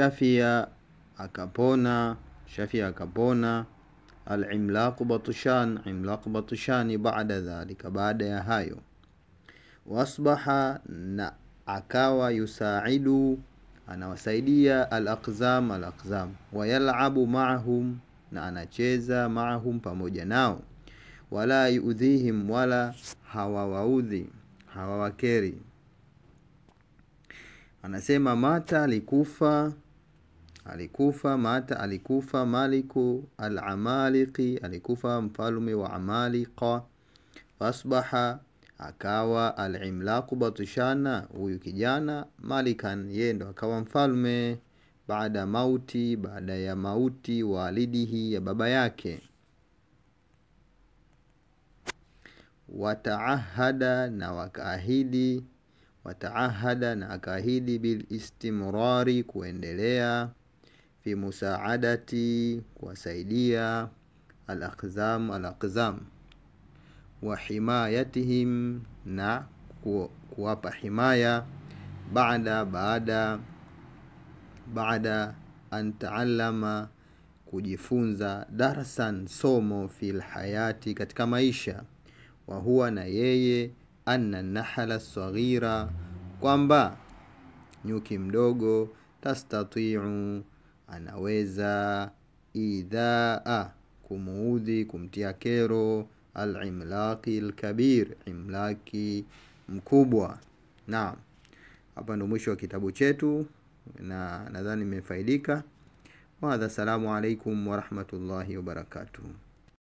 Shafia akapona, Shafia akapona. Alimlaqu batushan, imlaqu batushani baada dhalika, baada ya hayo. Wasbaha, na akawa yusaidu, anawasaidia alaqzam, alaqzam. Wayalabu maahum, na anacheza maahum, pamoja nao. Wala yuudhihim, wala hawawaudhi, hawawakeri. Anasema mata likufa alikufa mata alikufa maliku alamaliki alikufa mfalme wa amalika fasbaha akawa alimlaku batishana huyu kijana malikan ye ndo akawa mfalme baada mauti baada ya mauti walidihi ya baba yake wataahada na wakaahidi wataahada na akaahidi bilistimrari kuendelea fi musaadati, kuwasaidia alaqzam alaqzam wa himayatihim, na kuwapa himaya baada baada baada an taallama kujifunza darsan somo fi hayati katika maisha wa huwa na yeye anna nahala saghira kwamba nyuki mdogo tastatiu anaweza idhaa kumuudhi kumtia kero alimlaki lkabir imlaki mkubwa naam hapa ndo mwisho wa kitabu chetu na nadhani nimefaidika wahadha assalamu alaikum warahmatullahi wabarakatuh